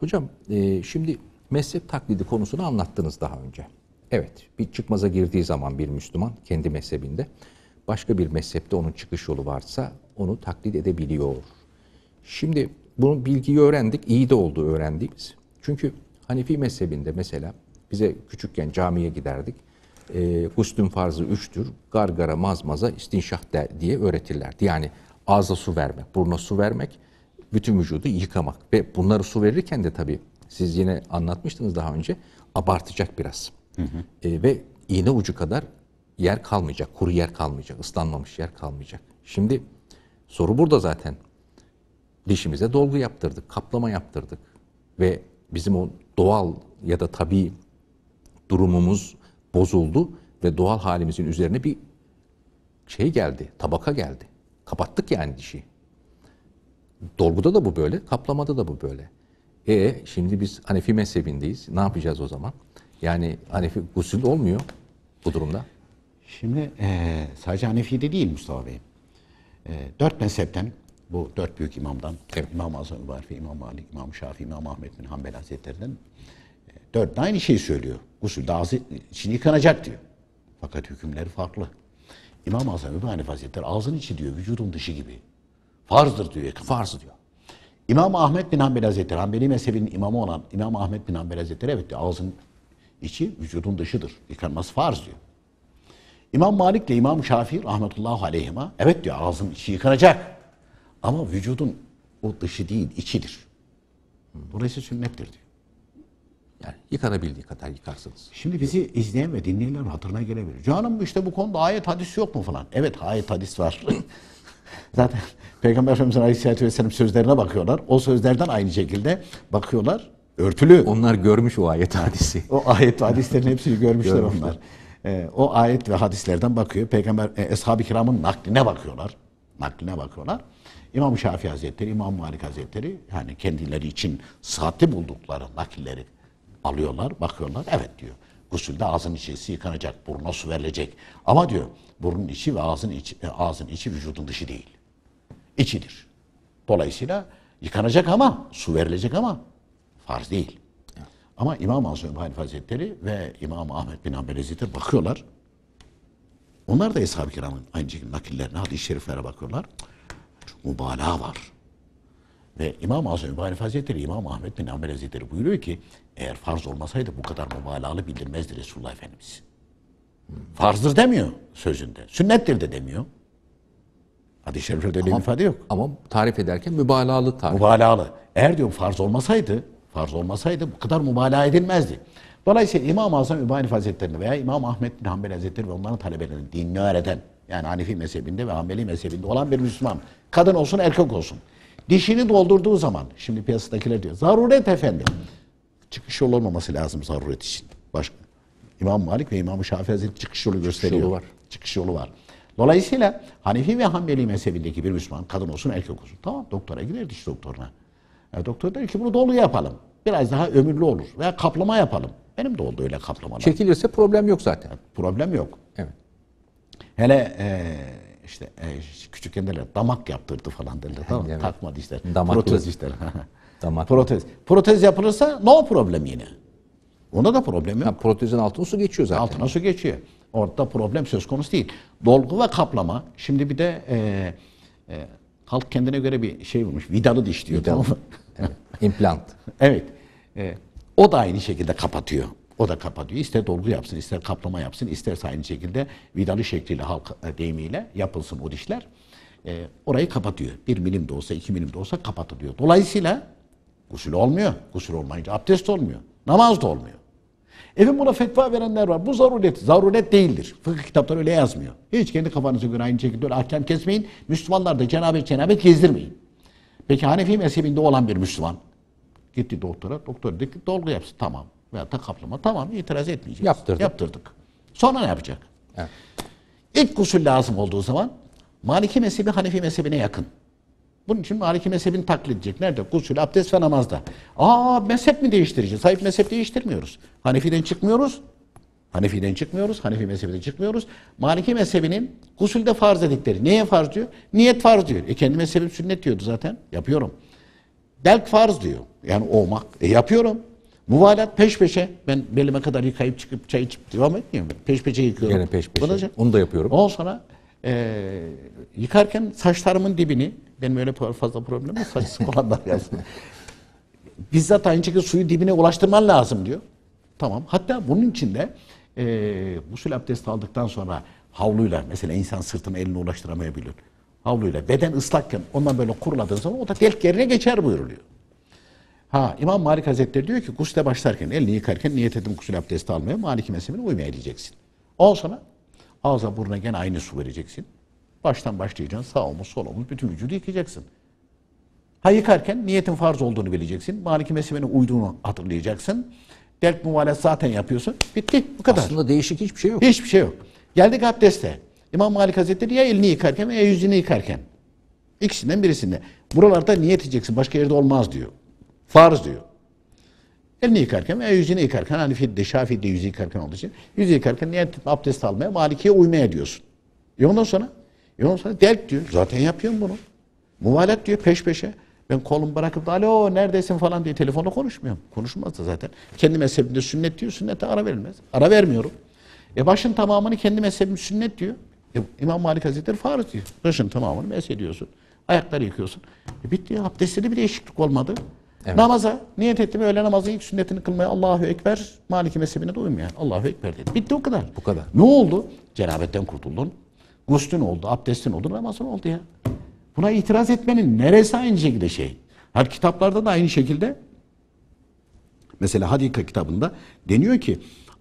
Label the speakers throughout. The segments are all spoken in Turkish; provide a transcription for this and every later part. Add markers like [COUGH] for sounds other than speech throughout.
Speaker 1: Hocam e, şimdi mezhep taklidi konusunu anlattınız daha önce. Evet bir çıkmaza girdiği zaman bir Müslüman kendi mezhebinde başka bir mezhepte onun çıkış yolu varsa onu taklit edebiliyor. Şimdi bunu bilgiyi öğrendik, iyi de oldu öğrendiğimiz. Çünkü Hanefi mezhebinde mesela bize küçükken camiye giderdik. E, guslün farzı üçtür, gargara, mazmaza, istinşah de, diye öğretirlerdi. Yani ağza su vermek, burna su vermek, bütün vücudu yıkamak. Ve bunları su verirken de tabii siz yine anlatmıştınız daha önce abartacak biraz. Hı hı. E, ve iğne ucu kadar yer kalmayacak, kuru yer kalmayacak, ıslanmamış yer kalmayacak. Şimdi soru burada zaten. Dişimize dolgu yaptırdık, kaplama yaptırdık ve bizim o doğal ya da tabii durumumuz bozuldu ve doğal halimizin üzerine bir şey geldi, tabaka geldi. Kapattık yani dişi. Dolguda da bu böyle, kaplamada da bu böyle. E şimdi biz Hanefi mezhebindeyiz. Ne yapacağız o
Speaker 2: zaman? Yani Hanefi gusül olmuyor bu durumda. Şimdi e, sadece de değil Mustafa Bey. E, dört mezhepten bu dört büyük imamdan evet. İmam Azam Mübarefi, İmam Malik, İmam Şafii, İmam Ahmet bin Hanbel Hazretleri'nden e, dört de aynı şeyi söylüyor. Gusül ağzı içini yıkanacak diyor. Fakat hükümleri farklı. İmam Azam Ebu Hanif Hazretleri ağzın içi diyor, vücudun dışı gibi. Farzdır diyor yakın. Farz diyor. İmam Ahmet bin Hanbel Hazretleri, Hanbeli mezhebinin imamı olan İmam Ahmet bin Hanbel Hazretleri evet diyor, ağzın içi vücudun dışıdır. Yıkanması farz diyor. İmam Malik de İmam Şafii rahmetullahi aleyhime evet diyor ağzın içi yıkanacak. Ama vücudun o dışı değil içidir. Dolayısıyla sünnettir diyor. Yani yıkanabildiği kadar yıkarsınız. Şimdi bizi izleyen ve dinleyenler hatırına gelebilir. Canım işte bu konuda ayet hadis yok mu falan. Evet ayet hadis var. Zaten [LAUGHS] Peygamber Efendimiz'in Aleyhisselatü Vesselam sözlerine bakıyorlar. O sözlerden aynı şekilde bakıyorlar. Örtülü. Onlar görmüş o ayet hadisi. o ayet ve hadislerin hepsini görmüşler, görmüşler. onlar. Ee, o ayet ve hadislerden bakıyor. Peygamber e, Eshab-ı Kiram'ın nakline bakıyorlar. Nakline bakıyorlar. İmam Şafii Hazretleri, İmam Malik Hazretleri yani kendileri için saati buldukları nakilleri alıyorlar, bakıyorlar. Evet diyor. Gusülde ağzın içi yıkanacak, burnuna su verilecek. Ama diyor burnun içi ve ağzın içi, e, ağzın içi vücudun dışı değil. İçidir. Dolayısıyla yıkanacak ama su verilecek ama farz değil. Ama İmam Azim Hanife Hazretleri ve İmam Ahmet bin Hanbel Hazretleri bakıyorlar. Onlar da Eshab-ı Kiram'ın aynı şekilde nakillerine, hadis-i şeriflere bakıyorlar. Çok mübalağa var. Ve İmam Azam Mübarek Hazretleri İmam Ahmet bin Hanbel Hazretleri buyuruyor ki eğer farz olmasaydı bu kadar mübalağalı bildirmezdi Resulullah Efendimiz. Farzdır demiyor sözünde. Sünnettir de demiyor. Hadis-i şerifte öyle bir ifade yok. Ama tarif ederken mübalağalı tarif. Mübalağalı. Eğer diyor farz olmasaydı, farz olmasaydı bu kadar mübalağa edilmezdi. Dolayısıyla İmam-ı Azam Übani Hazretleri'ni veya İmam Ahmet bin Hanbel Hazretleri ve onların talebelerini dinini öğreten, yani hanifi mezhebinde ve Hanbeli mezhebinde olan bir Müslüman, kadın olsun erkek olsun, Dişini doldurduğu zaman, şimdi piyasadakiler diyor, zaruret efendim. Çıkış yolu olmaması lazım zaruret için. Başka. İmam Malik ve İmam Şafii Hazretleri çıkış yolu gösteriyor. Çıkış yolu var. Çıkış yolu var. Dolayısıyla Hanefi ve Hanbeli mezhebindeki bir Müslüman kadın olsun erkek olsun tamam doktora gider diş doktoruna. E, doktor der ki bunu dolu yapalım. Biraz daha ömürlü olur veya kaplama yapalım. Benim de oldu öyle kaplamalar. Çekilirse problem yok zaten. Problem yok. Evet. Hele e, işte e, küçükken derler damak yaptırdı falan derler. Tamam, evet. Takma dişler. Damak protez dişler. [LAUGHS] damak. Protez. Protez yapılırsa no problem yine. Onda da problem yok. Ha, protezin altına su geçiyor zaten. Altına su geçiyor. Orada problem söz konusu değil. Dolgu ve kaplama. Şimdi bir de e, e, halk kendine göre bir şey bulmuş. Vidalı diş diyor. Vidalı. Tamam Evet. İmplant. [LAUGHS] evet. E, o da aynı şekilde kapatıyor. O da kapatıyor. İster dolgu yapsın, ister kaplama yapsın, isterse aynı şekilde vidalı şekliyle halk e, deyimiyle yapılsın o dişler. E, orayı kapatıyor. Bir milim de olsa, iki milim de olsa kapatılıyor. Dolayısıyla gusül olmuyor. Gusül olmayınca abdest olmuyor. Namaz da olmuyor. Efendim buna fetva verenler var. Bu zaruret, zaruret değildir. Fıkıh kitapları öyle yazmıyor. Hiç kendi kafanıza göre aynı şekilde öyle ahkam kesmeyin. Müslümanlar da cenabet cenabet gezdirmeyin. Peki Hanefi mezhebinde olan bir Müslüman gitti doktora, doktor dedi ki dolgu yapsın tamam veya da kaplama. Tamam itiraz etmeyeceğiz. Yaptırdık. Yaptırdık. Sonra ne yapacak? Evet. İlk gusül lazım olduğu zaman Maliki mezhebi Hanefi mezhebine yakın. Bunun için Maliki mezhebini taklit edecek. Nerede? Gusül, abdest ve namazda. Aa mezhep mi değiştireceğiz? Hayır mezhep değiştirmiyoruz. Hanefi'den çıkmıyoruz. Hanefi'den çıkmıyoruz. Hanefi mezhebinden çıkmıyoruz. Maliki mezhebinin gusülde farz dedikleri. Neye farz diyor? Niyet farz diyor. E kendi mezhebim sünnet diyordu zaten. Yapıyorum. Delk farz diyor. Yani olmak. E yapıyorum. Muvalat peş peşe. Ben belime kadar yıkayıp çıkıp çay içip devam etmiyorum. Peş peşe yıkıyorum. Yine peş peşe. Böylece. Şey. Onu da yapıyorum. Ondan sonra e, yıkarken saçlarımın dibini, benim öyle fazla problemim yok. Saçsız olanlar yazdım. [LAUGHS] Bizzat aynı şekilde suyu dibine ulaştırman lazım diyor. Tamam. Hatta bunun için de e, usul abdesti aldıktan sonra havluyla mesela insan sırtını eline ulaştıramayabilir. Havluyla beden ıslakken ondan böyle kuruladığın zaman o da delik yerine geçer buyuruluyor. Ha İmam Malik Hazretleri diyor ki gusle başlarken elini yıkarken niyet edin gusül abdesti almaya Malik mezhebine uymaya diyeceksin. Al sana ağza burnuna gene aynı su vereceksin. Baştan başlayacaksın sağ omuz sol omuz bütün vücudu yıkayacaksın. Ha yıkarken niyetin farz olduğunu bileceksin. Malik mezhebine uyduğunu hatırlayacaksın. Derk muvalet zaten yapıyorsun. Bitti bu kadar. Aslında değişik hiçbir şey yok. Hiçbir şey yok. Geldik abdeste. İmam Malik Hazretleri ya elini yıkarken ya yüzünü yıkarken. İkisinden birisinde. Buralarda niyet edeceksin. Başka yerde olmaz diyor. Farz diyor. Elini yıkarken veya yüzünü yıkarken Hanefi'de, Şafii'de yüzü yıkarken olduğu için yüzü yıkarken niyet abdest almaya, Maliki'ye uymaya diyorsun. E ondan sonra? E ondan sonra delk diyor. Zaten yapıyorum bunu. Muvalet diyor peş peşe. Ben kolumu bırakıp da alo neredesin falan diye telefonla konuşmuyorum. Konuşmaz da zaten. Kendi mezhebimde sünnet diyor. Sünnete ara verilmez. Ara vermiyorum. E başın tamamını kendi mezhebim sünnet diyor. E, İmam Malik Hazretleri farz diyor. Başın tamamını mesediyorsun. Ayakları yıkıyorsun. E bitti ya. Abdestte bir değişiklik olmadı. Evet. Namaza niyet ettim. Öğle namazı ilk sünnetini kılmaya Allahu Ekber. Maliki mezhebine de uymayan. Allahu Ekber dedi. Bitti o kadar. Bu kadar. Ne oldu? Cenabetten kurtuldun. Guslün oldu, abdestin oldu, namazın oldu ya. Buna itiraz etmenin neresi aynı şekilde şey? Her kitaplarda da aynı şekilde. Mesela Hadika kitabında deniyor ki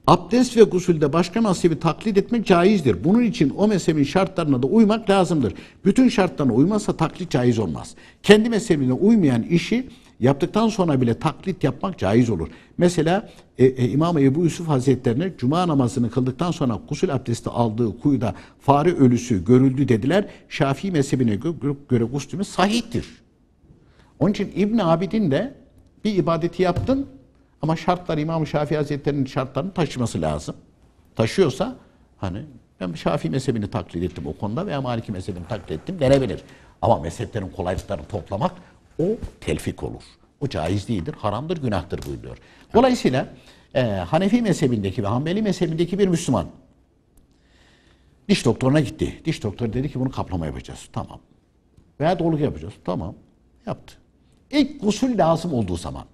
Speaker 2: Abdest ve gusülde başka mezhebi taklit etmek caizdir. Bunun için o mezhebin şartlarına da uymak lazımdır. Bütün şartlarına uymazsa taklit caiz olmaz. Kendi mezhebine uymayan işi yaptıktan sonra bile taklit yapmak caiz olur. Mesela e, e, İmam Ebu Yusuf Hazretlerine cuma namazını kıldıktan sonra gusül abdesti aldığı kuyuda fare ölüsü görüldü dediler. Şafii mezhebine göre, göre gusülümüz sahihtir. Onun için İbn Abidin de bir ibadeti yaptın, ama şartlar İmam-ı Şafii Hazretleri'nin şartlarını taşıması lazım. Taşıyorsa hani ben Şafii mezhebini taklit ettim o konuda veya Maliki mezhebini taklit ettim denebilir. Ama mezheplerin kolaylıklarını toplamak o telfik olur. O caiz değildir, haramdır, günahtır buyuruyor. Dolayısıyla e, Hanefi mezhebindeki ve Hanbeli mezhebindeki bir Müslüman diş doktoruna gitti. Diş doktoru dedi ki bunu kaplama yapacağız. Tamam. Veya doluk yapacağız. Tamam. Yaptı. İlk gusül lazım olduğu zaman.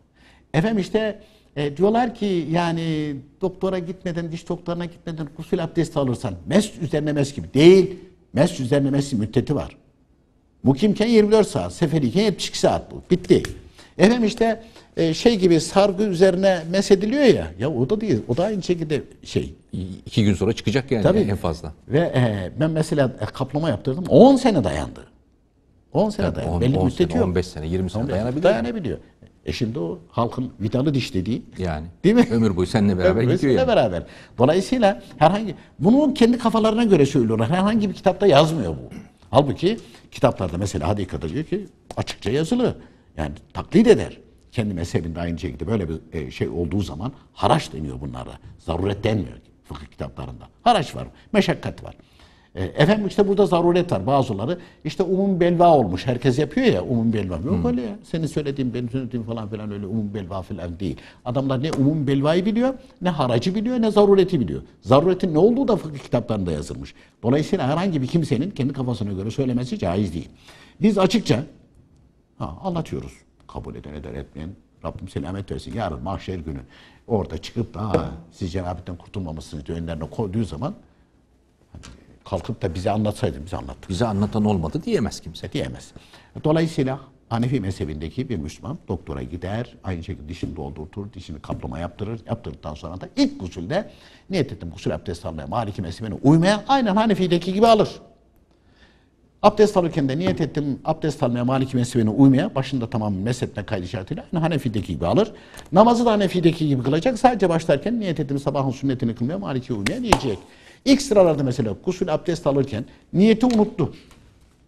Speaker 2: Efendim işte e, diyorlar ki yani doktora gitmeden, diş doktoruna gitmeden gusül abdesti alırsan mes üzerine mes gibi değil. Mes üzerine mes müddeti var. Mukimken 24 saat, seferiyken 72 saat bu. Bitti. Efendim işte e, şey gibi sargı üzerine mes ediliyor ya. Ya o da değil. O da aynı şekilde şey.
Speaker 1: iki gün sonra çıkacak yani Tabii. en fazla.
Speaker 2: Ve e, ben mesela e, kaplama yaptırdım. 10 sene dayandı. 10 sene yani dayandı. On, Belli on sene,
Speaker 1: 15 sene, 20 sene 15
Speaker 2: dayanabiliyor. Dayanabiliyor. E şimdi o halkın vidalı diş dediği. Yani. Değil mi? Ömür boyu seninle beraber gidiyor. Ömür yani. beraber. Dolayısıyla herhangi bunu kendi kafalarına göre söylüyorlar. Herhangi bir kitapta yazmıyor bu. Halbuki kitaplarda mesela Hadika'da diyor ki açıkça yazılı. Yani taklit eder. Kendi mezhebinde aynı şekilde böyle bir e, şey olduğu zaman haraç deniyor bunlara. Zaruret denmiyor fıkıh kitaplarında. Haraç var, meşakkat var. E, efendim işte burada zaruret var bazıları. işte umum belva olmuş. Herkes yapıyor ya umum belva. Yok hmm. öyle ya. Senin söylediğin benim söylediğim falan filan öyle umum belva falan değil. Adamlar ne umum belvayı biliyor, ne haracı biliyor, ne zarureti biliyor. Zaruretin ne olduğu da fıkıh kitaplarında yazılmış. Dolayısıyla herhangi bir kimsenin kendi kafasına göre söylemesi caiz değil. Biz açıkça ha, anlatıyoruz. Kabul eden eder etmeyen Rabbim selamet versin. Yarın mahşer günü orada çıkıp da siz Cenab-ı kurtulmamışsınız diye önlerine koyduğu zaman hani kalkıp da bize anlatsaydı bize anlattı. Bize anlatan olmadı diyemez kimse. Diyemez. Dolayısıyla Hanefi mezhebindeki bir Müslüman doktora gider, aynı şekilde dişini doldurtur, dişini kaplama yaptırır. Yaptırdıktan sonra da ilk gusülde niyet ettim gusül abdest almaya, Maliki mezhebine uymaya aynen Hanefi'deki gibi alır. Abdest alırken de niyet ettim abdest almaya, Maliki mezhebine uymaya, başında tamam mezhebine kaydı şartıyla aynı Hanefi'deki gibi alır. Namazı da Hanefi'deki gibi kılacak, sadece başlarken niyet ettim sabahın sünnetini kılmaya, Maliki'ye uymaya diyecek. İlk sıralarda mesela gusül abdest alırken niyeti unuttu.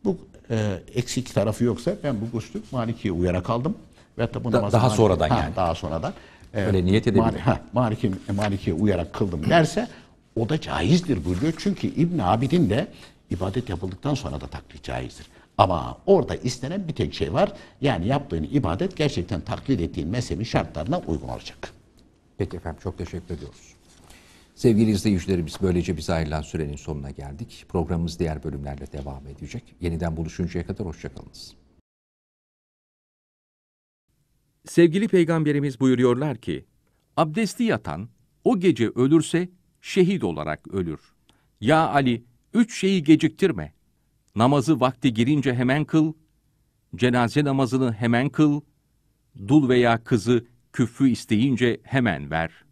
Speaker 2: Bu e, eksik tarafı yoksa ben bu guslü Maliki'ye uyarak aldım. Ve da, bu da, daha Maliki, sonradan ha, yani. Daha sonradan. E, Öyle niyet edebilir. Mali, ha, Maliki, Maliki'ye uyarak kıldım derse o da caizdir buyuruyor. Çünkü İbn Abidin de ibadet yapıldıktan sonra da taklit caizdir. Ama orada istenen bir tek şey var. Yani yaptığın ibadet gerçekten taklit ettiğin mezhebin şartlarına uygun olacak. Peki efendim çok teşekkür
Speaker 1: ediyoruz. Sevgili izleyicilerimiz böylece bize ayrılan sürenin sonuna geldik. Programımız diğer bölümlerle devam edecek. Yeniden buluşuncaya kadar hoşçakalınız. Sevgili Peygamberimiz buyuruyorlar ki, abdesti yatan o gece ölürse şehit olarak ölür. Ya Ali, üç şeyi geciktirme. Namazı vakti girince hemen kıl, cenaze namazını hemen kıl, dul veya kızı küffü isteyince hemen ver.''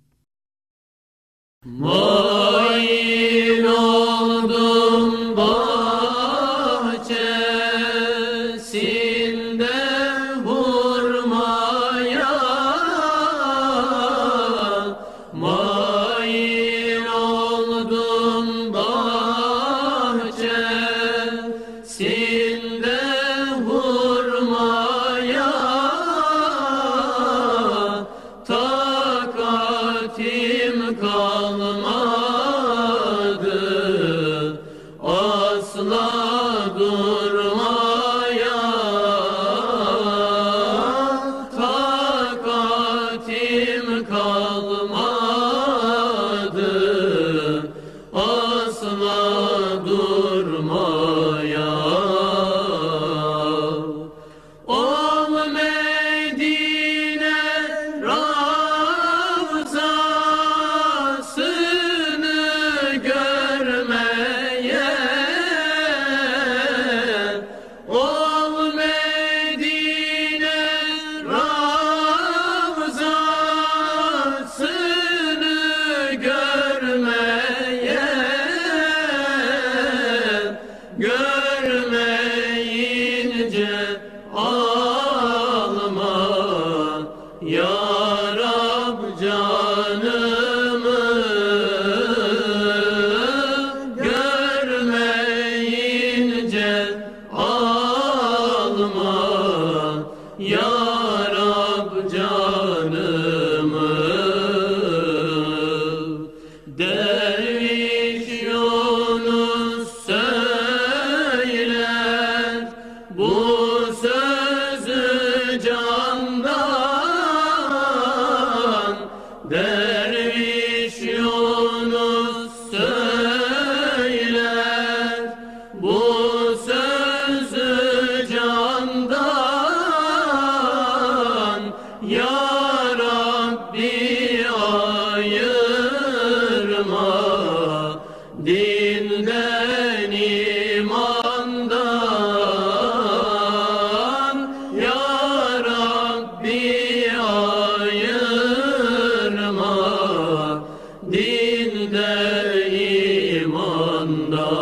Speaker 3: Mayın oldu Allah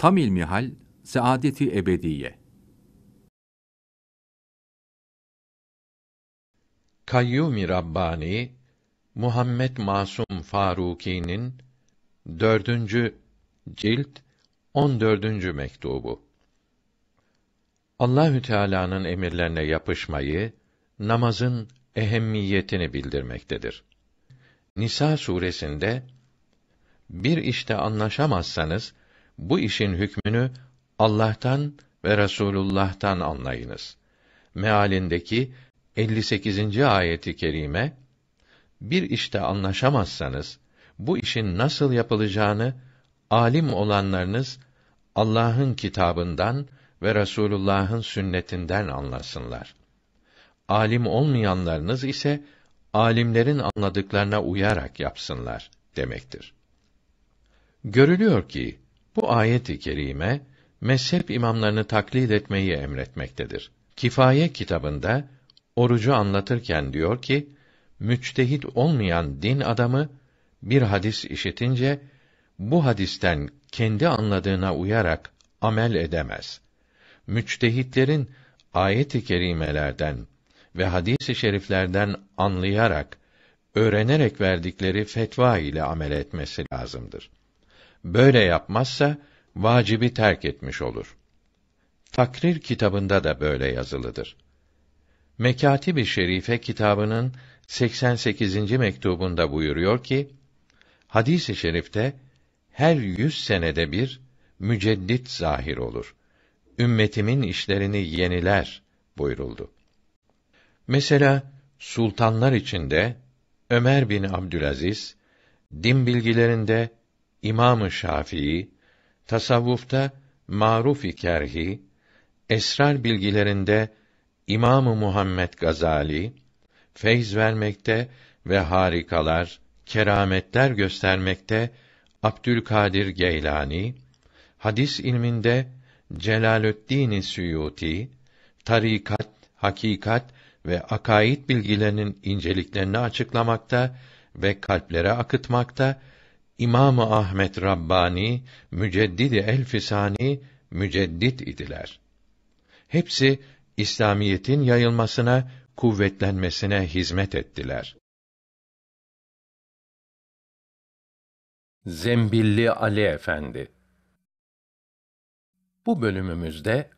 Speaker 1: Tam ilmihal, saadeti ebediye. Kayyumi Rabbani, Muhammed Masum
Speaker 4: Faruki'nin dördüncü cilt 14. mektubu. Allahü Teala'nın emirlerine yapışmayı, namazın ehemmiyetini bildirmektedir. Nisa suresinde bir işte anlaşamazsanız bu işin hükmünü Allah'tan ve Resulullah'tan anlayınız. Mealindeki 58. ayeti kerime bir işte anlaşamazsanız bu işin nasıl yapılacağını alim olanlarınız Allah'ın kitabından ve Resulullah'ın sünnetinden anlasınlar. Alim olmayanlarınız ise alimlerin anladıklarına uyarak yapsınlar demektir. Görülüyor ki bu ayet-i kerime mezhep imamlarını taklid etmeyi emretmektedir. Kifaye kitabında orucu anlatırken diyor ki: Müçtehit olmayan din adamı bir hadis işitince bu hadisten kendi anladığına uyarak amel edemez. Müçtehitlerin ayet-i kerimelerden ve hadis-i şeriflerden anlayarak, öğrenerek verdikleri fetva ile amel etmesi lazımdır. Böyle yapmazsa vacibi terk etmiş olur. Takrir kitabında da böyle yazılıdır. Mekati bir Şerife kitabının 88. mektubunda buyuruyor ki: hadis şerifte her yüz senede bir müceddit zahir olur. Ümmetimin işlerini yeniler buyuruldu. Mesela sultanlar içinde Ömer bin Abdülaziz din bilgilerinde İmam-ı Şafii tasavvufta Maruf-i Kerhi, esrar bilgilerinde İmam-ı Muhammed Gazali feyz vermekte ve harikalar, kerametler göstermekte Abdülkadir Geylani, hadis ilminde Celalüddin Suyuti, tarikat, hakikat ve akaid bilgilerinin inceliklerini açıklamakta ve kalplere akıtmakta İmamı Ahmet Rabbani, Müceddidi Elfisani, müceddit idiler. Hepsi İslamiyetin yayılmasına, kuvvetlenmesine hizmet ettiler. Zembilli Ali Efendi Bu bölümümüzde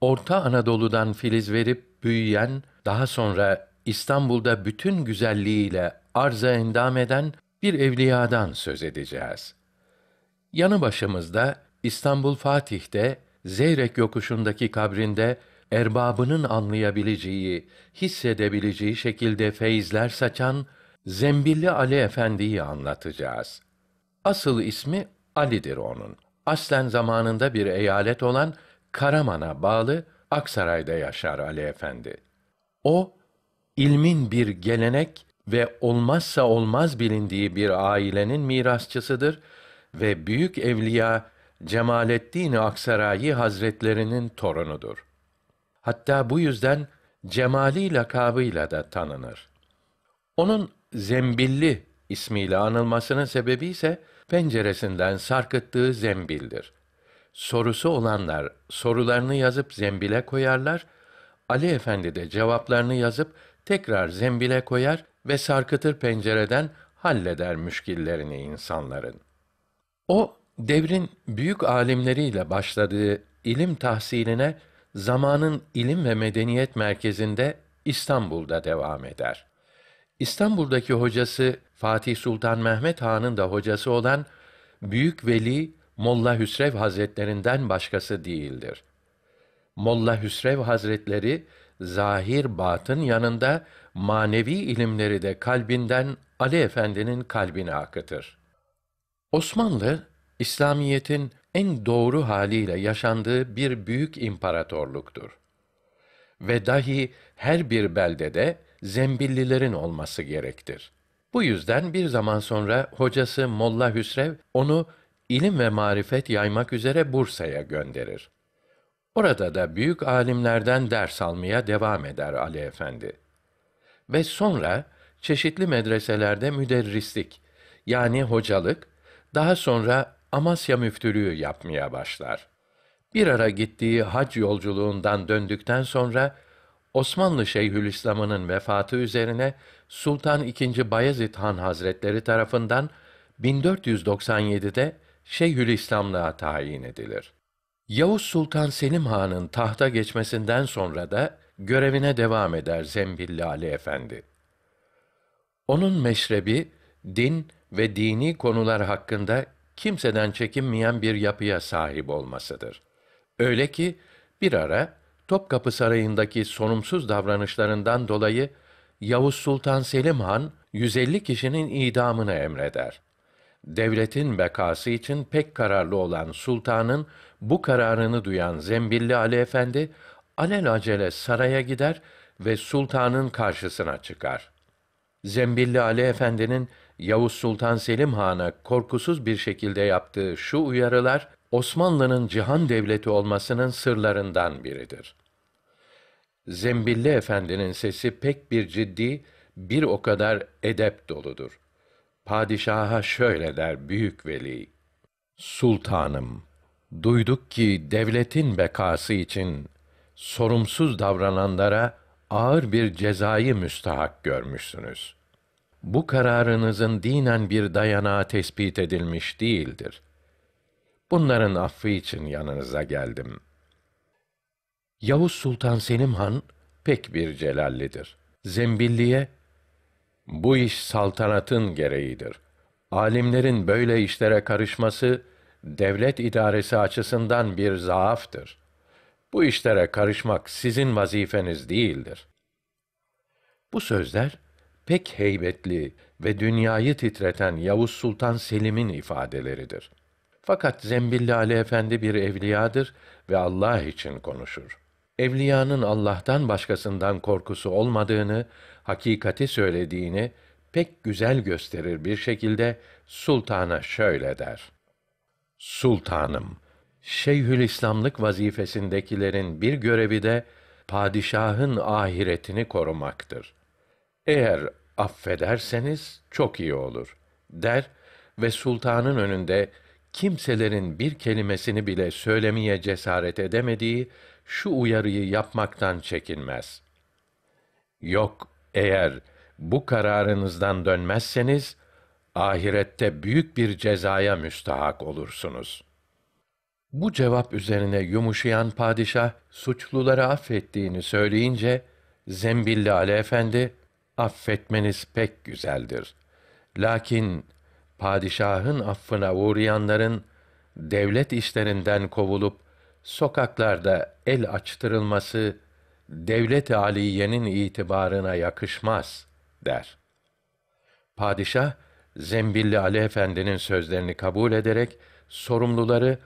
Speaker 4: Orta Anadolu'dan filiz verip büyüyen, daha sonra İstanbul'da bütün güzelliğiyle arza endam eden bir evliyadan söz edeceğiz. Yanı başımızda İstanbul Fatih'te Zeyrek yokuşundaki kabrinde erbabının anlayabileceği, hissedebileceği şekilde feyizler saçan Zembilli Ali Efendi'yi anlatacağız. Asıl ismi Ali'dir onun. Aslen zamanında bir eyalet olan Karaman'a bağlı Aksaray'da yaşar Ali Efendi. O, ilmin bir gelenek ve olmazsa olmaz bilindiği bir ailenin mirasçısıdır ve büyük evliya Cemalettin aksarayı Hazretlerinin torunudur. Hatta bu yüzden Cemali lakabıyla da tanınır. Onun Zembilli ismiyle anılmasının sebebi ise penceresinden sarkıttığı zembildir. Sorusu olanlar sorularını yazıp zembile koyarlar, Ali Efendi de cevaplarını yazıp tekrar zembile koyar ve sarkıtır pencereden halleder müşkillerini insanların. O devrin büyük alimleriyle başladığı ilim tahsiline zamanın ilim ve medeniyet merkezinde İstanbul'da devam eder. İstanbul'daki hocası Fatih Sultan Mehmet Han'ın da hocası olan Büyük Veli Molla Hüsrev Hazretlerinden başkası değildir. Molla Hüsrev Hazretleri zahir batın yanında manevi ilimleri de kalbinden Ali Efendi'nin kalbine akıtır. Osmanlı, İslamiyet'in en doğru haliyle yaşandığı bir büyük imparatorluktur. Ve dahi her bir beldede zembillilerin olması gerektir. Bu yüzden bir zaman sonra hocası Molla Hüsrev onu ilim ve marifet yaymak üzere Bursa'ya gönderir. Orada da büyük alimlerden ders almaya devam eder Ali Efendi ve sonra çeşitli medreselerde müderrislik yani hocalık, daha sonra Amasya müftülüğü yapmaya başlar. Bir ara gittiği hac yolculuğundan döndükten sonra Osmanlı Şeyhülislam'ının vefatı üzerine Sultan II. Bayezid Han Hazretleri tarafından 1497'de Şeyhülislamlığa tayin edilir. Yavuz Sultan Selim Han'ın tahta geçmesinden sonra da görevine devam eder Zembilli Ali Efendi. Onun meşrebi, din ve dini konular hakkında kimseden çekinmeyen bir yapıya sahip olmasıdır. Öyle ki bir ara Topkapı Sarayı'ndaki sorumsuz davranışlarından dolayı Yavuz Sultan Selim Han 150 kişinin idamını emreder. Devletin bekası için pek kararlı olan sultanın bu kararını duyan Zembilli Ali Efendi alelacele saraya gider ve sultanın karşısına çıkar. Zembilli Ali Efendi'nin Yavuz Sultan Selim Han'a korkusuz bir şekilde yaptığı şu uyarılar, Osmanlı'nın cihan devleti olmasının sırlarından biridir. Zembilli Efendi'nin sesi pek bir ciddi, bir o kadar edep doludur. Padişaha şöyle der büyük veli: Sultanım, duyduk ki devletin bekası için sorumsuz davrananlara ağır bir cezayı müstahak görmüşsünüz. Bu kararınızın dinen bir dayanağı tespit edilmiş değildir. Bunların affı için yanınıza geldim. Yavuz Sultan Selim Han pek bir celallidir. Zembilliye bu iş saltanatın gereğidir. Alimlerin böyle işlere karışması devlet idaresi açısından bir zaaftır.'' Bu işlere karışmak sizin vazifeniz değildir. Bu sözler pek heybetli ve dünyayı titreten Yavuz Sultan Selim'in ifadeleridir. Fakat Zembilli Ali Efendi bir evliyadır ve Allah için konuşur. Evliyanın Allah'tan başkasından korkusu olmadığını, hakikati söylediğini pek güzel gösterir bir şekilde sultana şöyle der: Sultanım Şeyhülislamlık vazifesindekilerin bir görevi de padişahın ahiretini korumaktır. Eğer affederseniz çok iyi olur der ve sultanın önünde kimselerin bir kelimesini bile söylemeye cesaret edemediği şu uyarıyı yapmaktan çekinmez. Yok eğer bu kararınızdan dönmezseniz ahirette büyük bir cezaya müstahak olursunuz.'' Bu cevap üzerine yumuşayan padişah suçluları affettiğini söyleyince Zembilli Ali Efendi affetmeniz pek güzeldir. Lakin padişahın affına uğrayanların devlet işlerinden kovulup sokaklarda el açtırılması devlet aliyenin itibarına yakışmaz der. Padişah Zembilli Ali Efendi'nin sözlerini kabul ederek sorumluları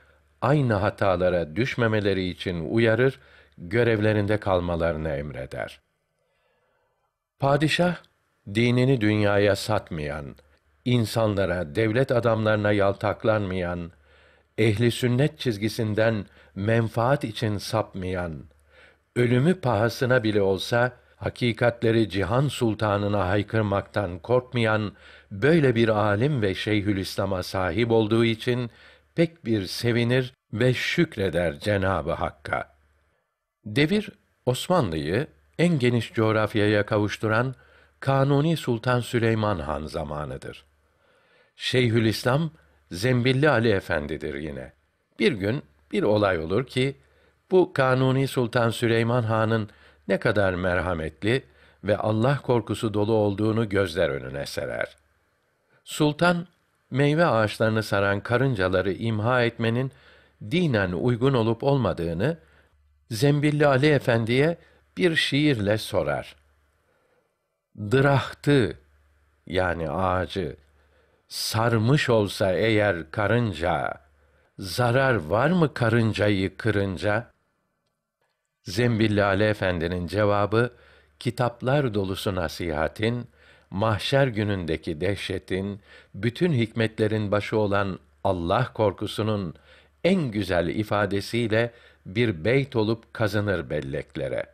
Speaker 4: aynı hatalara düşmemeleri için uyarır, görevlerinde kalmalarını emreder. Padişah, dinini dünyaya satmayan, insanlara, devlet adamlarına yaltaklanmayan, ehli sünnet çizgisinden menfaat için sapmayan, ölümü pahasına bile olsa hakikatleri cihan sultanına haykırmaktan korkmayan böyle bir alim ve şeyhülislam'a sahip olduğu için pek bir sevinir ve şükreder Cenabı Hakk'a. Devir Osmanlı'yı en geniş coğrafyaya kavuşturan Kanuni Sultan Süleyman Han zamanıdır. Şeyhülislam Zembilli Ali Efendidir yine. Bir gün bir olay olur ki bu Kanuni Sultan Süleyman Han'ın ne kadar merhametli ve Allah korkusu dolu olduğunu gözler önüne serer. Sultan meyve ağaçlarını saran karıncaları imha etmenin dinen uygun olup olmadığını Zembilli Ali Efendi'ye bir şiirle sorar. Drahtı yani ağacı sarmış olsa eğer karınca zarar var mı karıncayı kırınca? Zembilli Ali Efendi'nin cevabı kitaplar dolusu nasihatin mahşer günündeki dehşetin, bütün hikmetlerin başı olan Allah korkusunun en güzel ifadesiyle bir beyt olup kazanır belleklere.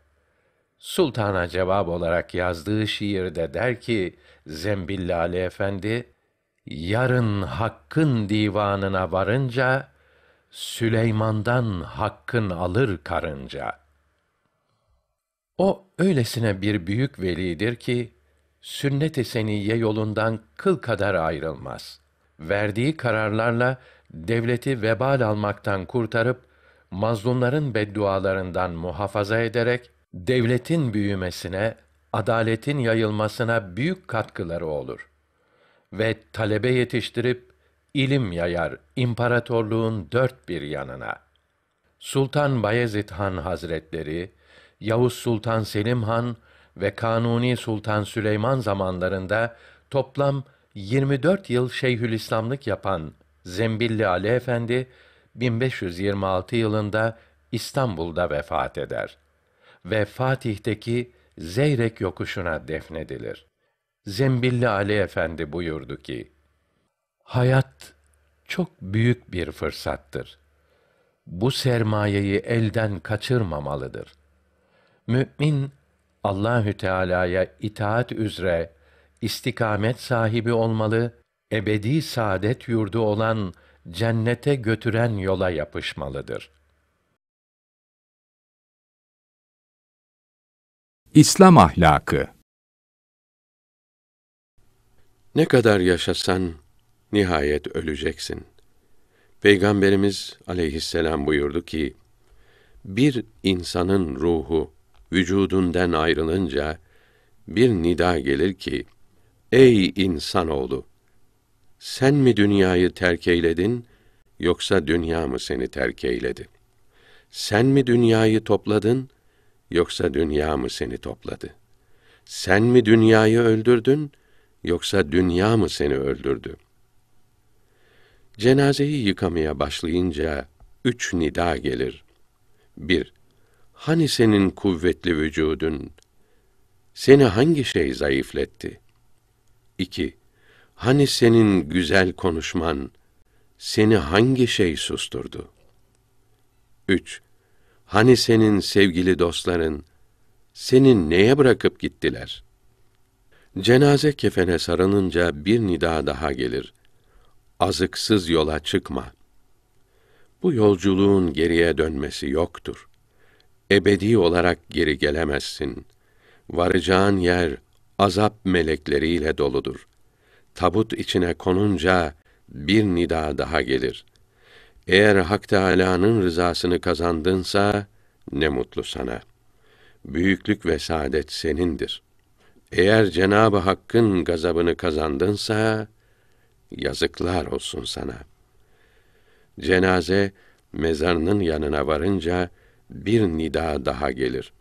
Speaker 4: Sultana cevap olarak yazdığı şiirde der ki Zembilli Ali Efendi, yarın hakkın divanına varınca, Süleyman'dan hakkın alır karınca. O öylesine bir büyük velidir ki, sünnet-i seniyye yolundan kıl kadar ayrılmaz. Verdiği kararlarla devleti vebal almaktan kurtarıp mazlumların beddualarından muhafaza ederek devletin büyümesine, adaletin yayılmasına büyük katkıları olur ve talebe yetiştirip ilim yayar imparatorluğun dört bir yanına. Sultan Bayezid Han Hazretleri, Yavuz Sultan Selim Han ve Kanuni Sultan Süleyman zamanlarında toplam 24 yıl Şeyhülislamlık yapan Zembilli Ali Efendi 1526 yılında İstanbul'da vefat eder ve Fatih'teki Zeyrek yokuşuna defnedilir. Zembilli Ali Efendi buyurdu ki: Hayat çok büyük bir fırsattır. Bu sermayeyi elden kaçırmamalıdır. Mü'min Allahü Teala'ya itaat üzere istikamet sahibi olmalı, ebedi saadet yurdu olan cennete götüren yola yapışmalıdır.
Speaker 1: İslam
Speaker 3: ahlakı
Speaker 4: Ne kadar yaşasan nihayet öleceksin. Peygamberimiz aleyhisselam buyurdu ki, bir insanın ruhu vücudundan ayrılınca bir nida gelir ki: Ey insanoğlu! Sen mi dünyayı terk eyledin yoksa dünya mı seni terk eyledi? Sen mi dünyayı topladın yoksa dünya mı seni topladı? Sen mi dünyayı öldürdün yoksa dünya mı seni öldürdü? Cenazeyi yıkamaya başlayınca üç nida gelir. Bir, Hani senin kuvvetli vücudun? Seni hangi şey zayıfletti? 2. Hani senin güzel konuşman? Seni hangi şey susturdu? 3. Hani senin sevgili dostların? Seni neye bırakıp gittiler? Cenaze kefene sarılınca bir nida daha gelir. Azıksız yola çıkma. Bu yolculuğun geriye dönmesi yoktur.'' ebedi olarak geri gelemezsin. Varacağın yer azap melekleriyle doludur. Tabut içine konunca bir nida daha gelir. Eğer Hak Teâlâ'nın rızasını kazandınsa ne mutlu sana. Büyüklük ve saadet senindir. Eğer Cenab-ı Hakk'ın gazabını kazandınsa yazıklar olsun sana. Cenaze mezarının yanına varınca bir nida daha gelir.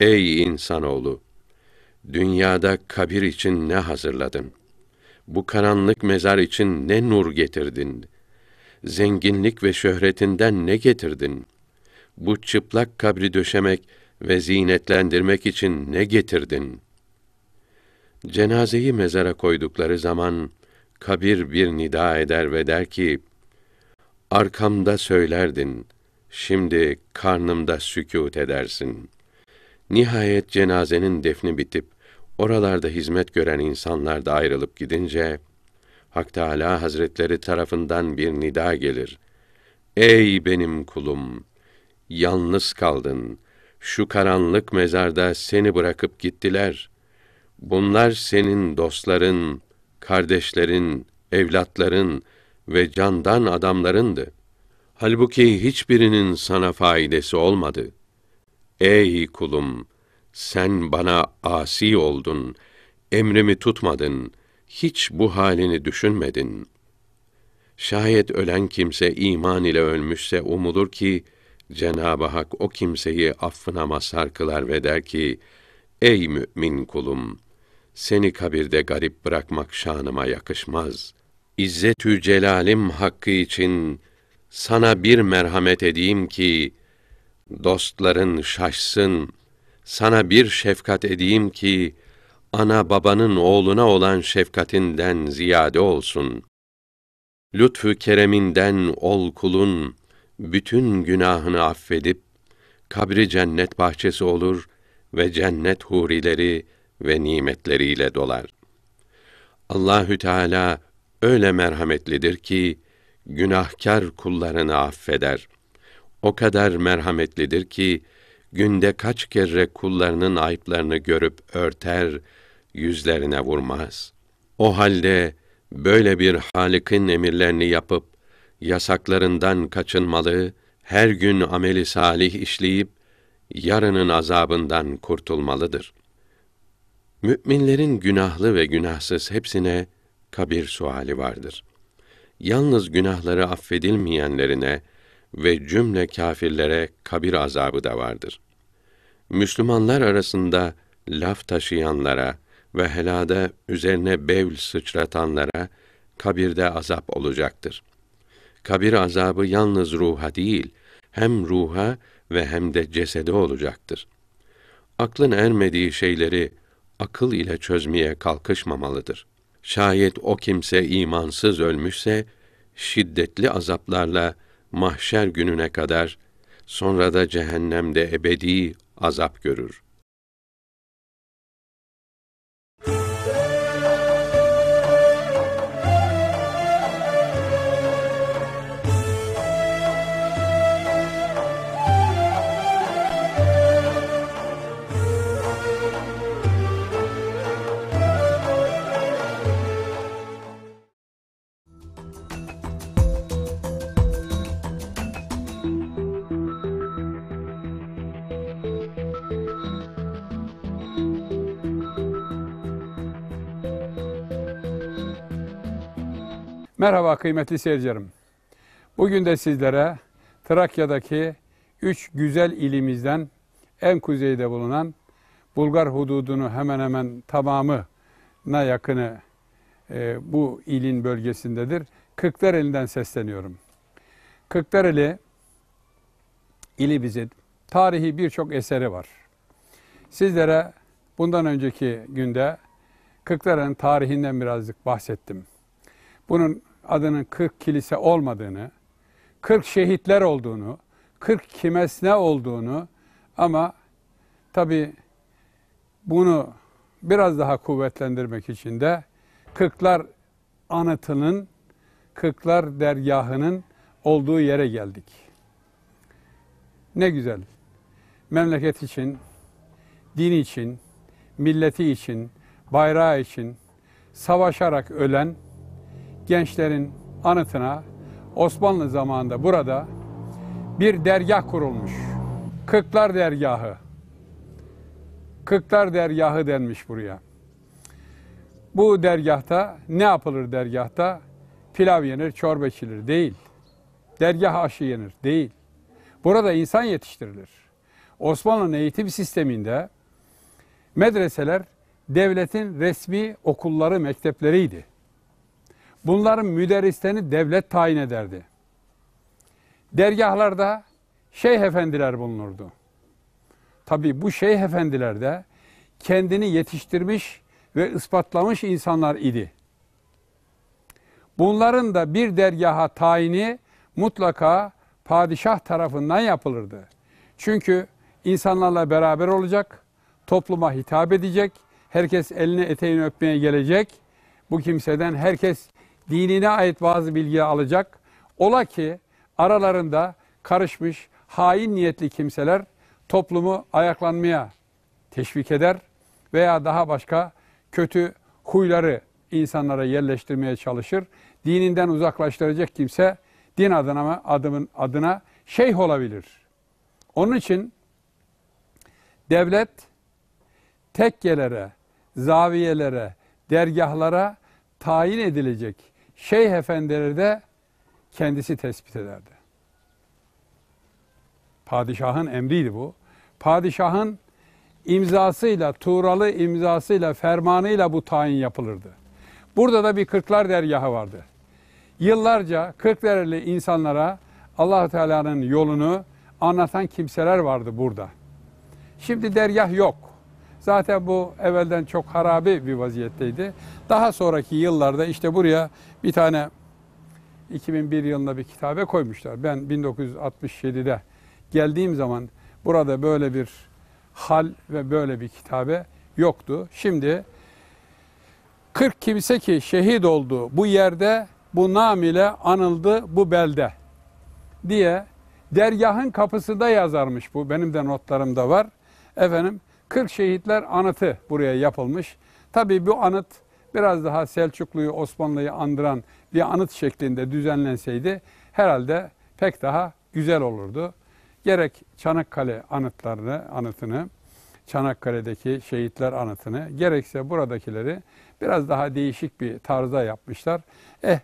Speaker 4: Ey insanoğlu! Dünyada kabir için ne hazırladın? Bu karanlık mezar için ne nur getirdin? Zenginlik ve şöhretinden ne getirdin? Bu çıplak kabri döşemek ve zinetlendirmek için ne getirdin? Cenazeyi mezara koydukları zaman, kabir bir nida eder ve der ki, Arkamda söylerdin.'' Şimdi karnımda sükût edersin. Nihayet cenazenin defni bitip, oralarda hizmet gören insanlar da ayrılıp gidince, Hak Teâlâ Hazretleri tarafından bir nida gelir. Ey benim kulum! Yalnız kaldın. Şu karanlık mezarda seni bırakıp gittiler. Bunlar senin dostların, kardeşlerin, evlatların ve candan adamlarındı.'' Halbuki hiçbirinin sana faydası olmadı. Ey kulum! Sen bana asi oldun, emrimi tutmadın, hiç bu halini düşünmedin. Şayet ölen kimse iman ile ölmüşse umulur ki, Cenab-ı Hak o kimseyi affına mazhar kılar ve der ki, Ey mü'min kulum! Seni kabirde garip bırakmak şanıma yakışmaz. i̇zzet celalim hakkı için, sana bir merhamet edeyim ki, dostların şaşsın, sana bir şefkat edeyim ki, ana babanın oğluna olan şefkatinden ziyade olsun. Lütfü kereminden ol kulun, bütün günahını affedip, kabri cennet bahçesi olur ve cennet hurileri ve nimetleriyle dolar. Allahü Teala öyle merhametlidir ki günahkar kullarını affeder. O kadar merhametlidir ki günde kaç kere kullarının ayıplarını görüp örter, yüzlerine vurmaz. O halde böyle bir Halik'in emirlerini yapıp yasaklarından kaçınmalı, her gün ameli salih işleyip yarının azabından kurtulmalıdır. Müminlerin günahlı ve günahsız hepsine kabir suali vardır yalnız günahları affedilmeyenlerine ve cümle kâfirlere kabir azabı da vardır. Müslümanlar arasında laf taşıyanlara ve helada üzerine bevl sıçratanlara kabirde azap olacaktır. Kabir azabı yalnız ruha değil, hem ruha ve hem de cesede olacaktır. Aklın ermediği şeyleri akıl ile çözmeye kalkışmamalıdır. Şayet o kimse imansız ölmüşse şiddetli azaplarla mahşer gününe kadar sonra da cehennemde ebedi azap görür.
Speaker 5: Merhaba kıymetli seyircilerim. Bugün de sizlere Trakya'daki üç güzel ilimizden en kuzeyde bulunan Bulgar hududunu hemen hemen tamamına yakını e, bu ilin bölgesindedir. Kırklareli'den sesleniyorum. Kırklareli ili bize tarihi birçok eseri var. Sizlere bundan önceki günde Kırklareli'nin tarihinden birazcık bahsettim. Bunun adının 40 kilise olmadığını, 40 şehitler olduğunu, 40 kimesne olduğunu ama tabi bunu biraz daha kuvvetlendirmek için de Kırklar anıtının, Kırklar dergahının olduğu yere geldik. Ne güzel. Memleket için, din için, milleti için, bayrağı için savaşarak ölen gençlerin anıtına Osmanlı zamanında burada bir dergah kurulmuş. Kırklar Dergahı. Kırklar Dergahı denmiş buraya. Bu dergahta ne yapılır dergahta? Pilav yenir, çorba içilir değil. Dergah aşı yenir değil. Burada insan yetiştirilir. Osmanlı'nın eğitim sisteminde medreseler devletin resmi okulları, mektepleriydi. Bunların müderrislerini devlet tayin ederdi. Dergahlarda şeyh efendiler bulunurdu. Tabi bu şeyh efendiler de kendini yetiştirmiş ve ispatlamış insanlar idi. Bunların da bir dergaha tayini mutlaka padişah tarafından yapılırdı. Çünkü insanlarla beraber olacak, topluma hitap edecek, herkes elini eteğini öpmeye gelecek. Bu kimseden herkes dinine ait bazı bilgiyi alacak. Ola ki aralarında karışmış hain niyetli kimseler toplumu ayaklanmaya teşvik eder veya daha başka kötü huyları insanlara yerleştirmeye çalışır. Dininden uzaklaştıracak kimse din adına adımın adına şeyh olabilir. Onun için devlet tekkelere, zaviyelere, dergahlara tayin edilecek şeyh efendileri de kendisi tespit ederdi. Padişahın emriydi bu. Padişahın imzasıyla, Tuğralı imzasıyla, fermanıyla bu tayin yapılırdı. Burada da bir Kırklar dergahı vardı. Yıllarca Kırklareli insanlara allah Teala'nın yolunu anlatan kimseler vardı burada. Şimdi dergah yok. Zaten bu evvelden çok harabi bir vaziyetteydi. Daha sonraki yıllarda işte buraya bir tane 2001 yılında bir kitabe koymuşlar. Ben 1967'de geldiğim zaman burada böyle bir hal ve böyle bir kitabe yoktu. Şimdi 40 kimse ki şehit oldu bu yerde, bu nam ile anıldı bu belde diye dergahın kapısında yazarmış bu. Benim de notlarımda var. Efendim 40 şehitler anıtı buraya yapılmış. Tabii bu anıt biraz daha Selçuklu'yu, Osmanlı'yı andıran bir anıt şeklinde düzenlenseydi herhalde pek daha güzel olurdu. Gerek Çanakkale anıtlarını, anıtını, Çanakkale'deki şehitler anıtını, gerekse buradakileri biraz daha değişik bir tarzda yapmışlar. Eh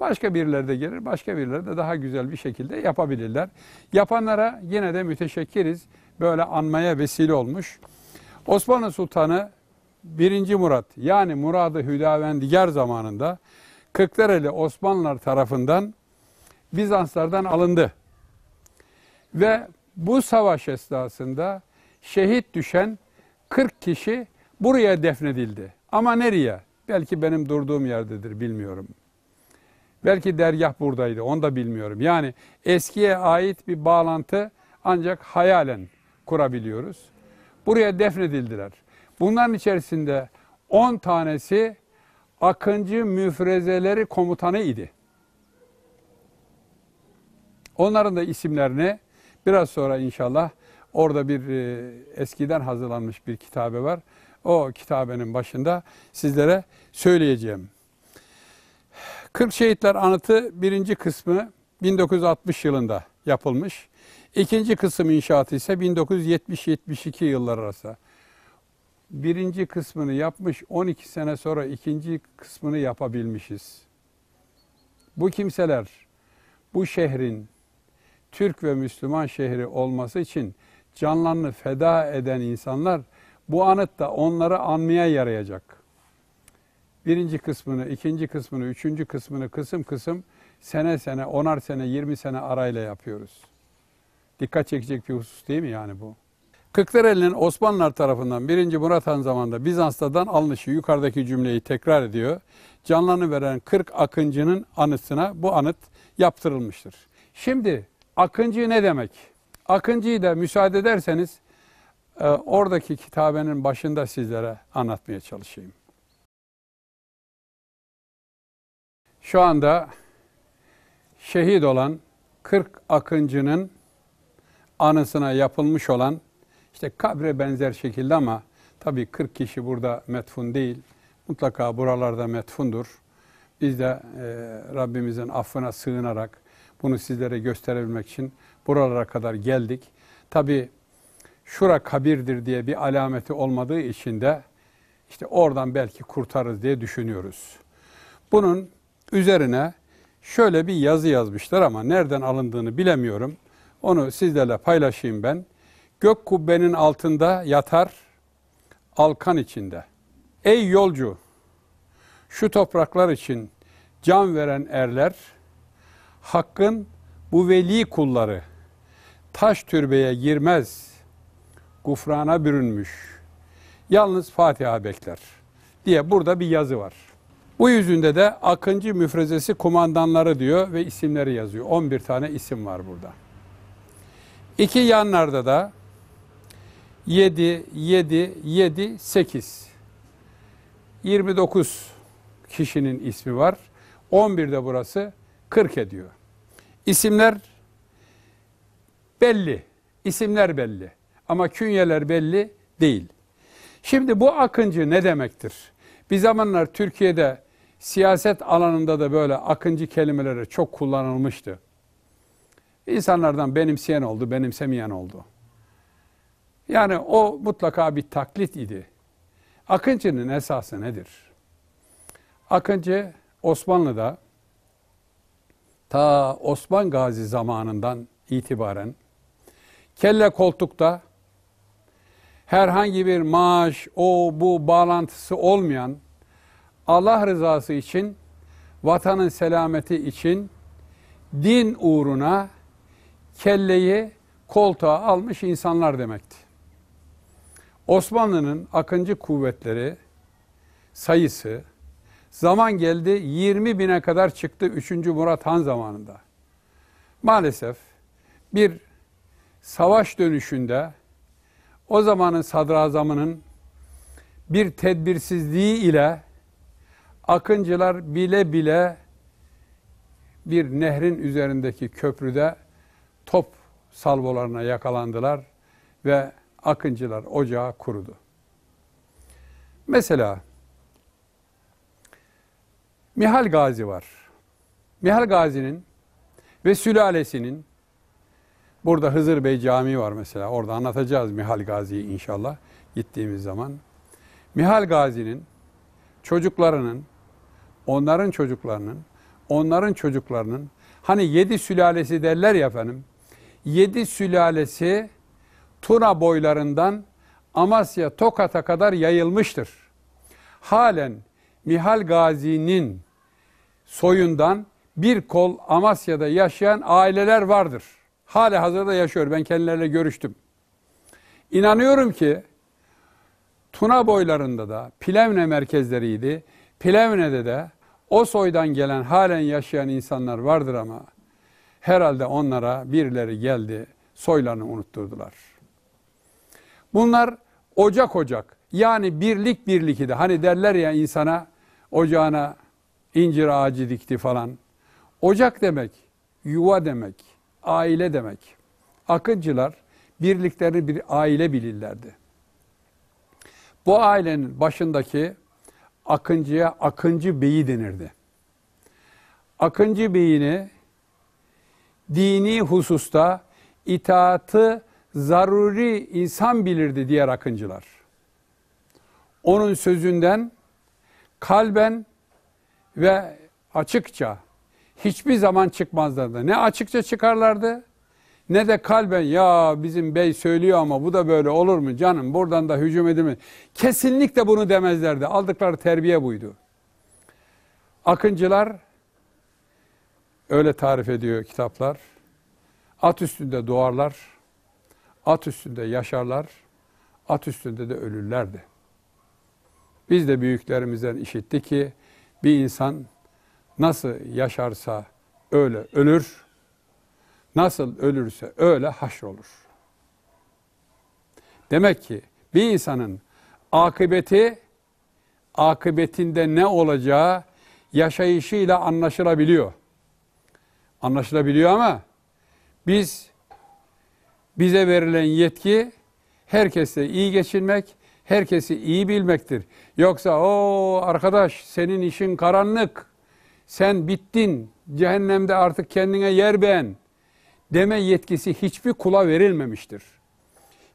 Speaker 5: Başka birileri de gelir, başka birileri de daha güzel bir şekilde yapabilirler. Yapanlara yine de müteşekkiriz. Böyle anmaya vesile olmuş. Osmanlı Sultanı birinci Murat yani Muradı Hüdavendigar zamanında Kırklareli Osmanlılar tarafından Bizanslardan alındı. Ve bu savaş esnasında şehit düşen 40 kişi buraya defnedildi. Ama nereye? Belki benim durduğum yerdedir bilmiyorum. Belki dergah buradaydı onu da bilmiyorum. Yani eskiye ait bir bağlantı ancak hayalen kurabiliyoruz. Buraya defnedildiler. Bunların içerisinde 10 tanesi Akıncı müfrezeleri komutanı idi. Onların da isimlerini biraz sonra inşallah orada bir e, eskiden hazırlanmış bir kitabe var. O kitabenin başında sizlere söyleyeceğim. 40 Şehitler Anıtı birinci kısmı 1960 yılında yapılmış. İkinci kısım inşaatı ise 1970-72 yıllar arasında birinci kısmını yapmış, 12 sene sonra ikinci kısmını yapabilmişiz. Bu kimseler bu şehrin Türk ve Müslüman şehri olması için canlarını feda eden insanlar bu anıt da onları anmaya yarayacak. Birinci kısmını, ikinci kısmını, üçüncü kısmını kısım kısım sene sene, onar sene, yirmi sene arayla yapıyoruz. Dikkat çekecek bir husus değil mi yani bu? Kırklareli'nin Osmanlılar tarafından 1. Murat Han zamanında Bizans'tan alınışı yukarıdaki cümleyi tekrar ediyor. Canlarını veren 40 Akıncı'nın anısına bu anıt yaptırılmıştır. Şimdi Akıncı ne demek? Akıncı'yı da müsaade ederseniz e, oradaki kitabenin başında sizlere anlatmaya çalışayım. Şu anda şehit olan 40 Akıncı'nın anısına yapılmış olan işte kabre benzer şekilde ama tabii 40 kişi burada metfun değil. Mutlaka buralarda metfundur. Biz de e, Rabbimizin affına sığınarak bunu sizlere gösterebilmek için buralara kadar geldik. Tabii şura kabirdir diye bir alameti olmadığı için de işte oradan belki kurtarız diye düşünüyoruz. Bunun üzerine şöyle bir yazı yazmışlar ama nereden alındığını bilemiyorum. Onu sizlerle paylaşayım ben. Gök kubbenin altında yatar alkan içinde. Ey yolcu şu topraklar için can veren erler Hakk'ın bu veli kulları taş türbeye girmez. Gufrana bürünmüş. Yalnız Fatiha bekler diye burada bir yazı var. Bu yüzünde de Akıncı müfrezesi kumandanları diyor ve isimleri yazıyor. 11 tane isim var burada. İki yanlarda da 7, 7, 7, 8. 29 kişinin ismi var. 11 de burası 40 ediyor. İsimler belli. İsimler belli. Ama künyeler belli değil. Şimdi bu akıncı ne demektir? Bir zamanlar Türkiye'de siyaset alanında da böyle akıncı kelimeleri çok kullanılmıştı. İnsanlardan benimseyen oldu, benimsemeyen oldu. Yani o mutlaka bir taklit idi. Akıncı'nın esası nedir? Akıncı Osmanlı'da ta Osman Gazi zamanından itibaren kelle koltukta herhangi bir maaş, o bu bağlantısı olmayan Allah rızası için, vatanın selameti için din uğruna kelleyi koltuğa almış insanlar demekti. Osmanlı'nın akıncı kuvvetleri sayısı zaman geldi 20 bine kadar çıktı 3. Murat Han zamanında. Maalesef bir savaş dönüşünde o zamanın sadrazamının bir tedbirsizliği ile akıncılar bile bile bir nehrin üzerindeki köprüde top salvolarına yakalandılar ve Akıncılar ocağı kurudu. Mesela Mihal Gazi var. Mihal Gazi'nin ve sülalesinin burada Hızır Bey Camii var mesela. Orada anlatacağız Mihal Gazi'yi inşallah gittiğimiz zaman. Mihal Gazi'nin çocuklarının, onların çocuklarının, onların çocuklarının hani yedi sülalesi derler ya efendim. Yedi sülalesi Tuna boylarından Amasya Tokat'a kadar yayılmıştır. Halen Mihal Gazi'nin soyundan bir kol Amasya'da yaşayan aileler vardır. Hala hazırda yaşıyor. Ben kendilerle görüştüm. İnanıyorum ki Tuna boylarında da Plevne merkezleriydi. Plevne'de de o soydan gelen halen yaşayan insanlar vardır ama herhalde onlara birileri geldi soylarını unutturdular. Bunlar ocak ocak yani birlik birlik de hani derler ya insana ocağına incir ağacı dikti falan. Ocak demek yuva demek, aile demek. Akıncılar birliklerini bir aile bilirlerdi. Bu ailenin başındaki Akıncı'ya Akıncı Bey'i denirdi. Akıncı Bey'ini dini hususta itaatı zaruri insan bilirdi diğer akıncılar. Onun sözünden kalben ve açıkça hiçbir zaman çıkmazlardı. Ne açıkça çıkarlardı ne de kalben ya bizim bey söylüyor ama bu da böyle olur mu canım buradan da hücum edilmez. Kesinlikle bunu demezlerdi. Aldıkları terbiye buydu. Akıncılar öyle tarif ediyor kitaplar. At üstünde doğarlar At üstünde yaşarlar, at üstünde de ölürlerdi. Biz de büyüklerimizden işittik ki bir insan nasıl yaşarsa öyle ölür, nasıl ölürse öyle olur. Demek ki bir insanın akıbeti, akıbetinde ne olacağı yaşayışıyla anlaşılabiliyor. Anlaşılabiliyor ama biz bize verilen yetki herkesle iyi geçinmek, herkesi iyi bilmektir. Yoksa o arkadaş senin işin karanlık, sen bittin, cehennemde artık kendine yer beğen deme yetkisi hiçbir kula verilmemiştir.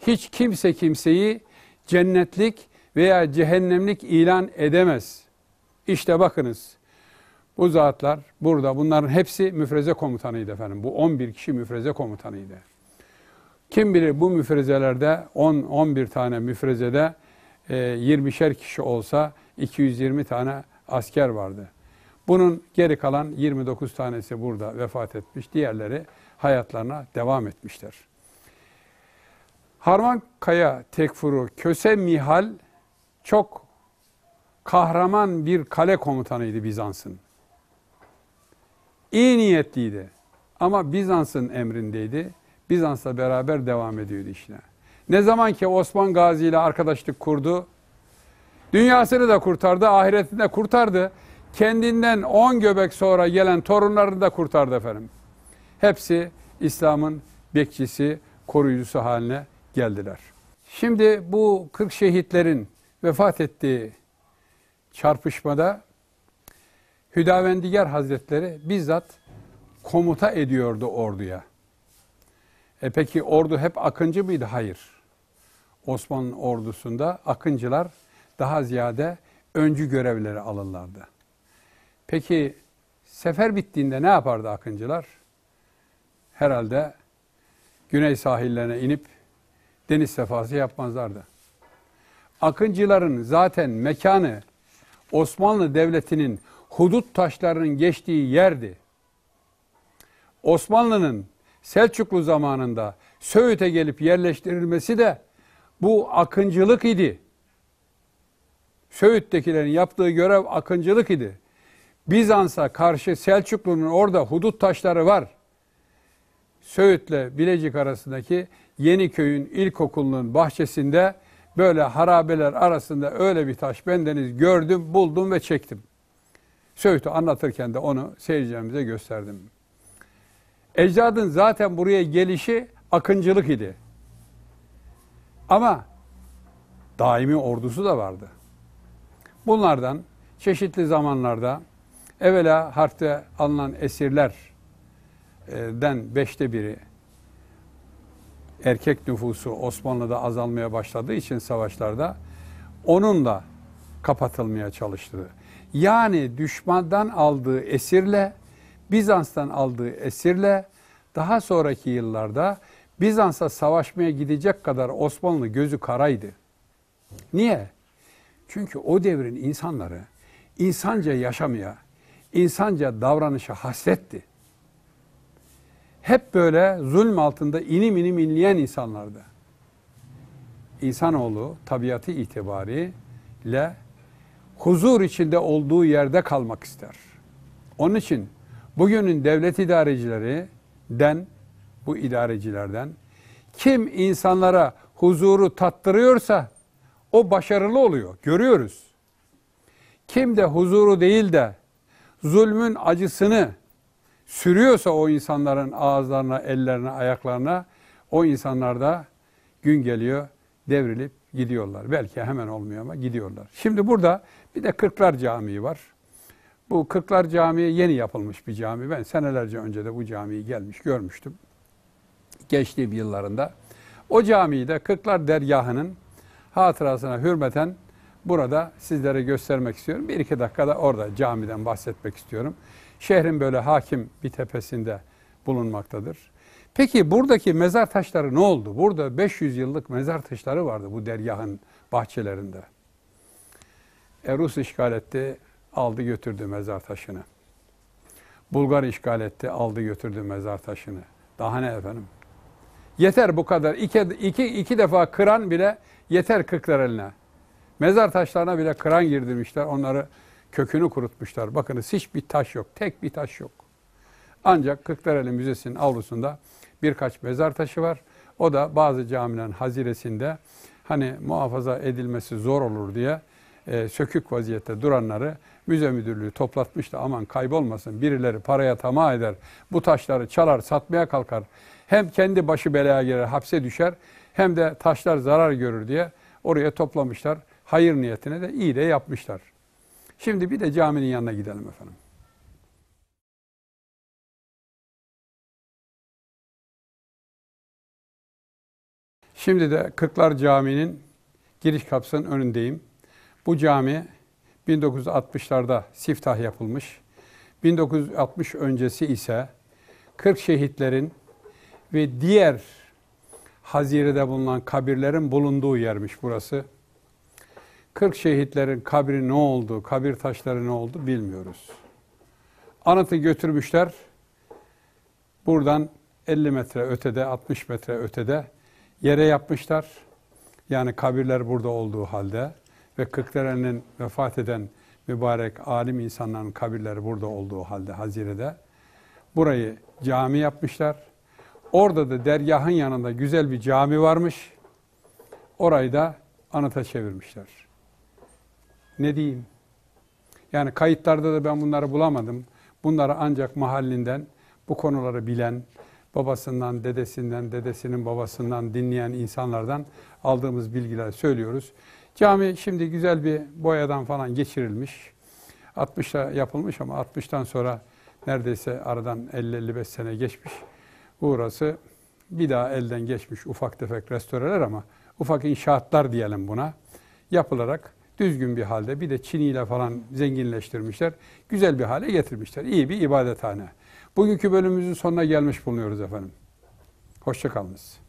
Speaker 5: Hiç kimse kimseyi cennetlik veya cehennemlik ilan edemez. İşte bakınız bu zatlar burada bunların hepsi müfreze komutanıydı efendim. Bu 11 kişi müfreze komutanıydı. Kim bilir bu müfrezelerde 10-11 tane müfrezede e, 20'şer kişi olsa 220 tane asker vardı. Bunun geri kalan 29 tanesi burada vefat etmiş. Diğerleri hayatlarına devam etmişler. Harman Kaya Tekfuru Köse Mihal çok kahraman bir kale komutanıydı Bizans'ın. İyi niyetliydi ama Bizans'ın emrindeydi Bizans'la beraber devam ediyordu işine. Ne zaman ki Osman Gazi ile arkadaşlık kurdu, dünyasını da kurtardı, ahiretini de kurtardı. Kendinden on göbek sonra gelen torunlarını da kurtardı efendim. Hepsi İslam'ın bekçisi, koruyucusu haline geldiler. Şimdi bu 40 şehitlerin vefat ettiği çarpışmada Hüdavendigar Hazretleri bizzat komuta ediyordu orduya. E peki ordu hep akıncı mıydı? Hayır. Osmanlı ordusunda akıncılar daha ziyade öncü görevleri alırlardı. Peki sefer bittiğinde ne yapardı akıncılar? Herhalde güney sahillerine inip deniz sefası yapmazlardı. Akıncıların zaten mekanı Osmanlı Devleti'nin hudut taşlarının geçtiği yerdi. Osmanlı'nın Selçuklu zamanında Söğüt'e gelip yerleştirilmesi de bu akıncılık idi. Söğüt'tekilerin yaptığı görev akıncılık idi. Bizans'a karşı Selçuklu'nun orada hudut taşları var. Söğüt'le Bilecik arasındaki yeni Yeniköy'ün ilkokulunun bahçesinde böyle harabeler arasında öyle bir taş bendeniz gördüm, buldum ve çektim. Söğüt'ü anlatırken de onu seyircilerimize gösterdim. Ecdadın zaten buraya gelişi akıncılık idi. Ama daimi ordusu da vardı. Bunlardan çeşitli zamanlarda evvela harpte alınan esirlerden beşte biri erkek nüfusu Osmanlı'da azalmaya başladığı için savaşlarda onunla kapatılmaya çalıştı. Yani düşmandan aldığı esirle Bizans'tan aldığı esirle daha sonraki yıllarda Bizans'a savaşmaya gidecek kadar Osmanlı gözü karaydı. Niye? Çünkü o devrin insanları insanca yaşamaya, insanca davranışa hasretti. Hep böyle zulm altında inim inim inleyen insanlardı. İnsanoğlu tabiatı itibariyle huzur içinde olduğu yerde kalmak ister. Onun için Bugünün devlet idarecilerinden, bu idarecilerden kim insanlara huzuru tattırıyorsa o başarılı oluyor. Görüyoruz. Kim de huzuru değil de zulmün acısını sürüyorsa o insanların ağızlarına, ellerine, ayaklarına o insanlar da gün geliyor devrilip gidiyorlar. Belki hemen olmuyor ama gidiyorlar. Şimdi burada bir de Kırklar Camii var. Bu Kırklar Camii yeni yapılmış bir cami. Ben senelerce önce de bu camiyi gelmiş görmüştüm. Geçtiğim yıllarında. O camiyi de Kırklar Dergahı'nın hatırasına hürmeten burada sizlere göstermek istiyorum. Bir iki dakikada orada camiden bahsetmek istiyorum. Şehrin böyle hakim bir tepesinde bulunmaktadır. Peki buradaki mezar taşları ne oldu? Burada 500 yıllık mezar taşları vardı bu dergahın bahçelerinde. E, Rus işgal etti aldı götürdü mezar taşını. Bulgar işgal etti, aldı götürdü mezar taşını. Daha ne efendim? Yeter bu kadar. İki, iki, iki defa kıran bile yeter kırklar eline. Mezar taşlarına bile kıran girdirmişler. Onları kökünü kurutmuşlar. Bakınız hiçbir taş yok. Tek bir taş yok. Ancak Kırklareli Müzesi'nin avlusunda birkaç mezar taşı var. O da bazı camilerin haziresinde hani muhafaza edilmesi zor olur diye e, sökük vaziyette duranları müze müdürlüğü toplatmıştı. Aman kaybolmasın birileri paraya tamah eder, bu taşları çalar, satmaya kalkar. Hem kendi başı belaya girer, hapse düşer hem de taşlar zarar görür diye oraya toplamışlar. Hayır niyetine de iyi de yapmışlar. Şimdi bir de caminin yanına gidelim efendim. Şimdi de Kırklar Camii'nin giriş kapısının önündeyim. Bu cami 1960'larda siftah yapılmış. 1960 öncesi ise 40 şehitlerin ve diğer Hazire'de bulunan kabirlerin bulunduğu yermiş burası. 40 şehitlerin kabri ne oldu, kabir taşları ne oldu bilmiyoruz. Anıtı götürmüşler. Buradan 50 metre ötede, 60 metre ötede yere yapmışlar. Yani kabirler burada olduğu halde ve Kırklareli'nin vefat eden mübarek alim insanların kabirleri burada olduğu halde Hazire'de burayı cami yapmışlar. Orada da dergahın yanında güzel bir cami varmış. Orayı da anıta çevirmişler. Ne diyeyim? Yani kayıtlarda da ben bunları bulamadım. Bunları ancak mahallinden bu konuları bilen, babasından, dedesinden, dedesinin babasından dinleyen insanlardan aldığımız bilgiler söylüyoruz. Cami şimdi güzel bir boyadan falan geçirilmiş. 60'ta yapılmış ama 60'tan sonra neredeyse aradan 50-55 sene geçmiş. Burası bir daha elden geçmiş ufak tefek restoreler ama ufak inşaatlar diyelim buna yapılarak düzgün bir halde bir de çiniyle falan zenginleştirmişler. Güzel bir hale getirmişler. İyi bir ibadethane. Bugünkü bölümümüzün sonuna gelmiş bulunuyoruz efendim. Hoşçakalınız.